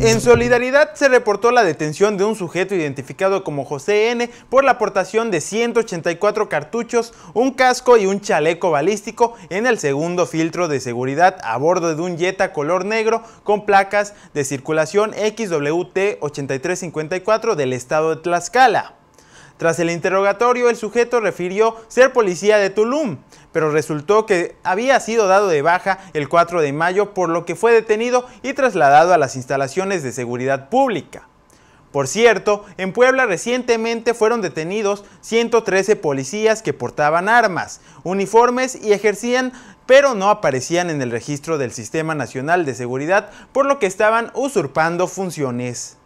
En solidaridad se reportó la detención de un sujeto identificado como José N por la aportación de 184 cartuchos, un casco y un chaleco balístico en el segundo filtro de seguridad a bordo de un Jetta color negro con placas de circulación XWT 8354 del estado de Tlaxcala. Tras el interrogatorio, el sujeto refirió ser policía de Tulum, pero resultó que había sido dado de baja el 4 de mayo, por lo que fue detenido y trasladado a las instalaciones de seguridad pública. Por cierto, en Puebla recientemente fueron detenidos 113 policías que portaban armas, uniformes y ejercían, pero no aparecían en el registro del Sistema Nacional de Seguridad, por lo que estaban usurpando funciones.